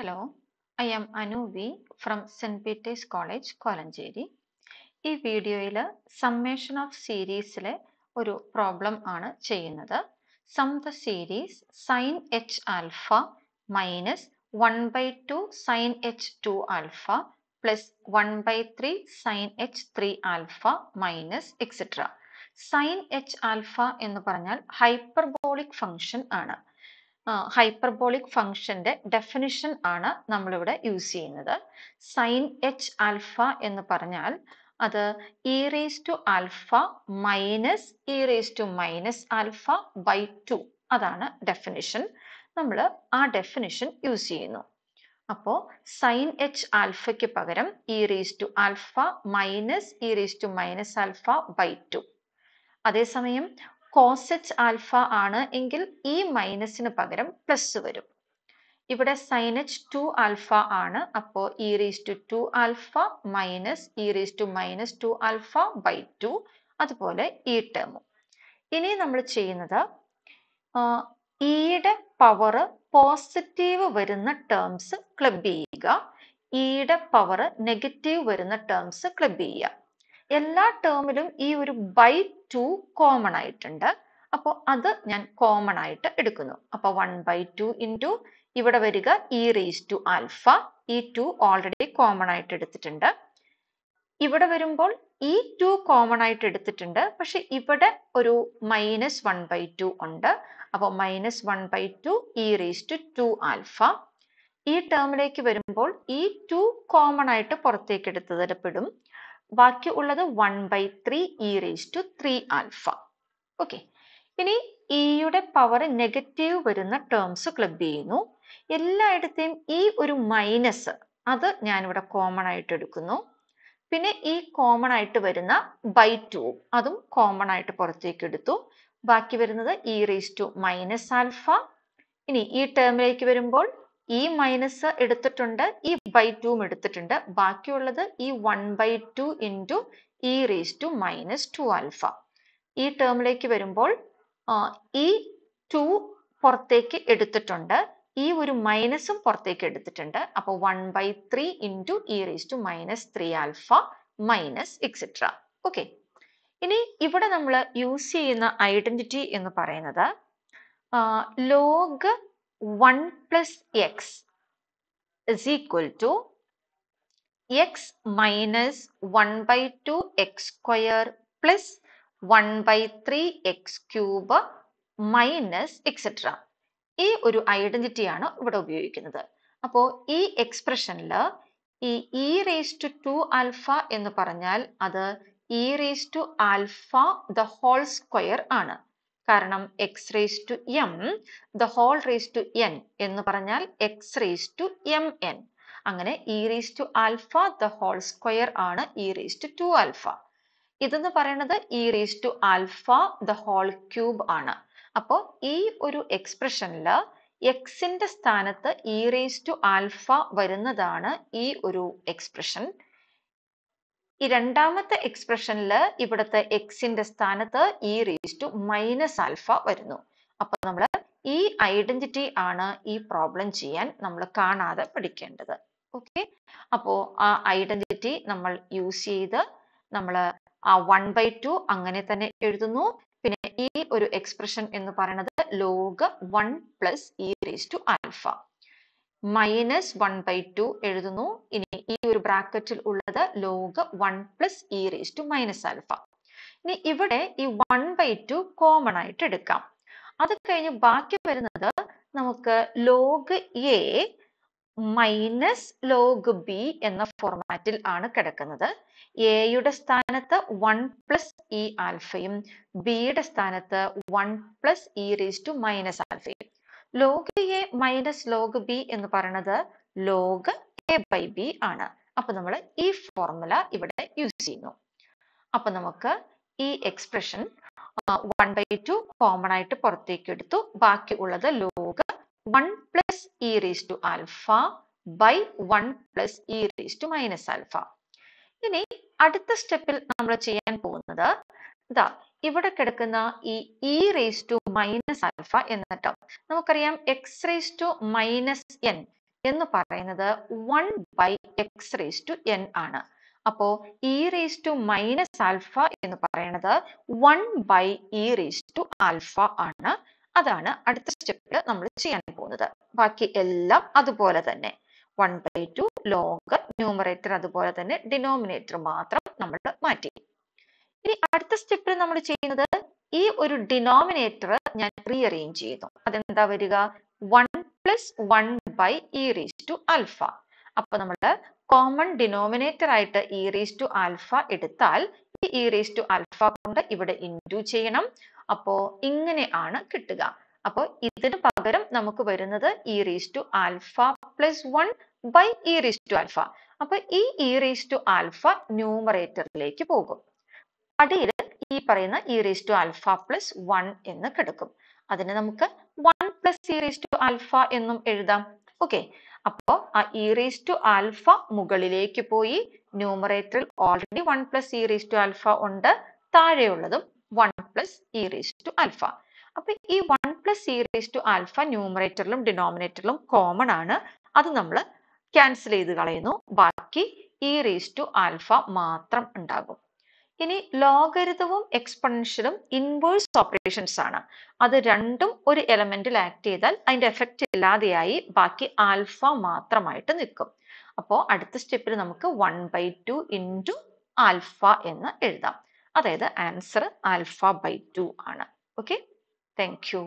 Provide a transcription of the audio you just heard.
Hello I am Anu V from St. Peter's College, Kolanjeri. ഈ വീഡിയോയിൽ summation of സീരീസിലെ ഒരു പ്രോബ്ലം ആണ് ചെയ്യുന്നത് sum the series sine H alpha minus one by two sine H two alpha plus one by three sine H three alpha minus etcetera sine H alpha എന്ന് പറഞ്ഞാൽ hyperbolic function ആണ് hyperbolic ഫംഗ്ഷന്റെ definition ആണ് നമ്മളിവിടെ use ചെയ്യുന്നത് sign H alpha എന്ന് പറഞ്ഞാൽ അത് E raise to alpha minus E raise to minus alpha by two അതാണ് ഡെഫിനിഷൻ നമ്മൾ ആ ഡെഫിനിഷൻ യൂസ് ചെയ്യുന്നു അപ്പോൾ സൈൻ എച്ച് ആൽഫയ്ക്ക് പകരം E raise to alpha minus E raise to minus alpha by two അതേസമയം കോസെറ്റ് ആൽഫ ആണ് എങ്കിൽ ഈ മൈനസിന് പകരം പ്ലസ് വരും ഇവിടെ സൈനച്ച് ടു ആൽഫ ആണ് അപ്പോൾ E raise to to alpha minus E raise to minus two alpha by two അതുപോലെ ഈ ടേമും ഇനി നമ്മൾ ചെയ്യുന്നത് ഇയുടെ പവർ പോസിറ്റീവ് വരുന്ന ടേംസ് ക്ലബ് ചെയ്യുക ഇയുടെ പവർ നെഗറ്റീവ് വരുന്ന ടേംസ് ക്ലബ് ചെയ്യുക എല്ലാ ടേമിലും ഈ ഒരു ബൈ ടു കോമൺ ആയിട്ടുണ്ട് അപ്പോൾ അത് ഞാൻ കോമൺ ആയിട്ട് എടുക്കുന്നു അപ്പൊ വൺ ബൈ ടു ഇൻറ്റു ഇവിടെ വരിക ഇ റേസ് ടു ആൽഫ ഈ ടു ഓൾറെഡി കോമൺ ആയിട്ട് എടുത്തിട്ടുണ്ട് ഇവിടെ വരുമ്പോൾ ഈ ടു കോമൺ ആയിട്ട് എടുത്തിട്ടുണ്ട് പക്ഷെ ഇവിടെ ഒരു മൈനസ് വൺ ബൈ ടു ഉണ്ട് അപ്പോൾ minus one by two E raise to to alpha ഈ ടേമിലേക്ക് വരുമ്പോൾ ഈ ടു കോമൺ ആയിട്ട് പുറത്തേക്ക് എടുത്തതരപ്പെടും ബാക്കി ഉള്ളത് one by three e raise to three alpha okay ഇനി ഇയുടെ പവർ നെഗറ്റീവ് വരുന്ന ടേംസ് ക്ലബ് ചെയ്യുന്നു എല്ലായിടത്തെയും ഈ e ഒരു മൈനസ് അത് ഞാനിവിടെ കോമൺ ആയിട്ട് എടുക്കുന്നു പിന്നെ ഈ e കോമൺ ആയിട്ട് വരുന്ന ബൈ ടു അതും കോമൺ ആയിട്ട് പുറത്തേക്ക് എടുത്തു ബാക്കി വരുന്നത് e raise to minus alpha ഇനി ഈ ടേമിലേക്ക് വരുമ്പോൾ ഈ മൈനസ് എടുത്തിട്ടുണ്ട് ഈ ബൈ ടുവും എടുത്തിട്ടുണ്ട് ബാക്കിയുള്ളത് ഈ one by two into e raise to minus two alpha ഈ ടേമിലേക്ക് വരുമ്പോൾ ഈ ടു പുറത്തേക്ക് എടുത്തിട്ടുണ്ട് ഈ ഒരു മൈനസും പുറത്തേക്ക് എടുത്തിട്ടുണ്ട് അപ്പോൾ one by three into e raise to minus three alpha minus etcetera okay ഇനി ഇവിടെ നമ്മൾ യൂസ് ചെയ്യുന്ന ഐഡന്റിറ്റി എന്ന് പറയുന്നത് log 1 plus x is equal to x minus 1 by 2 x square plus 1 by 3 x cube minus etcetera ഈ ഒരു ഐഡന്റിറ്റിയാണ് ഇവിടെ ഉപയോഗിക്കുന്നത് അപ്പോൾ ഈ എക്സ്പ്രഷനിൽ ഈ e raise to to alpha എന്ന് പറഞ്ഞാൽ അത് E raise to alpha the whole square ആണ് കാരണം x raise to m the whole raise to n എന്ന് പറഞ്ഞാൽ x raise to m n അങ്ങനെ e raise to alpha the whole square ആണ് e raise to to alpha ഇതെന്ന് പറയുന്നത് e raise to alpha the whole cube ആണ് അപ്പോൾ ഈ ഒരു എക്സ്പ്രഷനിൽ എക്സിന്റെ സ്ഥാനത്ത് ഇ റേസ് ടു ആൽഫ വരുന്നതാണ് ഈ ഒരു എക്സ്പ്രഷൻ ഈ രണ്ടാമത്തെ എക്സ്പ്രഷനിൽ ഇവിടുത്തെ എക്സിന്റെ സ്ഥാനത്ത് e raise to minus alpha വരുന്നു അപ്പൊ നമ്മൾ ഈ ഐഡന്റിറ്റി ആണ് ഈ പ്രോബ്ലം ചെയ്യാൻ നമ്മൾ കാണാതെ പഠിക്കേണ്ടത് ഓക്കെ അപ്പോ ആ ഐഡന്റിറ്റി നമ്മൾ യൂസ് ചെയ്ത് നമ്മൾ ആ വൺ ബൈ ടു അങ്ങനെ തന്നെ എഴുതുന്നു പിന്നെ ഈ ഒരു എക്സ്പ്രഷൻ എന്ന് പറയുന്നത് log one plus e raise to alpha minus one by two എഴുതുന്നു ഇനി ഈ ഒരു ബ്രാക്കറ്റിൽ ഉള്ളത് log one plus e raise to minus alpha ഇനി ഇവിടെ ഈ വൺ ബൈ ടു കോമൺ ആയിട്ട് എടുക്കാം അത് കഴിഞ്ഞ് ബാക്കി വരുന്നത് നമുക്ക് log a minus log b എന്ന ഫോർമാറ്റിൽ ആണ് കിടക്കുന്നത് എയുടെ സ്ഥാനത്ത് വൺ പ്ലസ് ഇ ആൽഫയും ബിയുടെ സ്ഥാനത്ത് one plus e raise to minus ആൽഫയും log a minus log b എന്ന് പറയുന്നത് ലോഗ് എ ബൈ ബി ആണ് അപ്പൊ നമ്മൾ ഈ ഫോർമുല ഇവിടെ യൂസ് ചെയ്യുന്നു അപ്പൊ നമുക്ക് ഈ expression one by two common ആയിട്ട് പുറത്തേക്ക് എടുത്തു ബാക്കി ഉള്ളത് log one plus e raise to alpha by one plus e raise to minus alpha ഇനി അടുത്ത സ്റ്റെപ്പിൽ നമ്മൾ ചെയ്യാൻ പോകുന്നത് ഇതാ ഇവിടെ കിടക്കുന്ന ഈ e raise to minus alpha എന്ന ടേം നമുക്കറിയാം x raise to minus n എന്ന് പറയുന്നത് one by x raise to n ആണ് അപ്പോ e raise to minus alpha എന്ന് പറയുന്നത് one by e raise to alpha ആണ് അതാണ് അടുത്ത സ്റ്റെപ്പിൽ നമ്മൾ ചെയ്യാൻ പോകുന്നത് ബാക്കി എല്ലാം അതുപോലെ തന്നെ one by two log numerator അതുപോലെ തന്നെ ഡിനോമിനേറ്റർ മാത്രം നമ്മൾ മാറ്റി ഇനി അടുത്ത സ്റ്റെപ്പിൽ നമ്മൾ ചെയ്യുന്നത് ഈ ഒരു ഡിനോമിനേറ്റർ ഞാൻ റീഅറേഞ്ച് ചെയ്യുന്നു അതെന്താ വരിക one plus one by e raise to alpha അപ്പൊ നമ്മൾ കോമൺ ഡിനോമിനേറ്റർ ആയിട്ട് ഇ റീസ് ടു ആൽഫ എടുത്താൽ ഈ ഇ റീസ് ടു ആൽഫ കൊണ്ട് ഇവിടെ ഇൻഡു ചെയ്യണം അപ്പോ ഇങ്ങനെയാണ് കിട്ടുക അപ്പോൾ ഇതിന് പകരം നമുക്ക് വരുന്നത് e raise to alpha plus one by e raise to alpha അപ്പൊ ഈ ഇ റീസ് ടു ആൽഫ ന്യൂമറേറ്ററിലേക്ക് പോകും അടിയിൽ ഈ പറയുന്ന e raise to alpha plus one എന്ന് കിടക്കും അതിന് നമുക്ക് one plus e raise to alpha എന്നും എഴുതാം ഓക്കെ അപ്പോ ആ ഇ റേസ് ടു ആൽഫ മുകളിലേക്ക് പോയി ന്യൂമറേറ്ററിൽ already one plus e raise to alpha ഉണ്ട് താഴെയുള്ളതും one plus e raise to alpha അപ്പൊ ഈ one plus e raise to alpha ന്യൂമറേറ്ററിലും ഡിനോമിനേറ്ററിലും കോമൺ ആണ് അത് നമ്മൾ ക്യാൻസൽ ചെയ്ത് കളയുന്നു ബാക്കി ഇ റേസ് ടു ആൽഫ മാത്രം ഉണ്ടാകും ഇനി ലോഗരിതവും എക്സ്പൊണൻഷ്യലും ഇൻവേഴ്സ് ഓപ്പറേഷൻസ് ആണ് അത് രണ്ടും ഒരു എലമെന്റിൽ ആക്ട് ചെയ്താൽ അതിന്റെ എഫക്റ്റ് ഇല്ലാതെയായി ബാക്കി ആൽഫ മാത്രമായിട്ട് നിൽക്കും അപ്പോൾ അടുത്ത സ്റ്റെപ്പിൽ നമുക്ക് one by two into alpha എന്ന് എഴുതാം അതായത് ആൻസർ ആൽഫ ബൈ ടു ആണ് ഓക്കെ താങ്ക് യു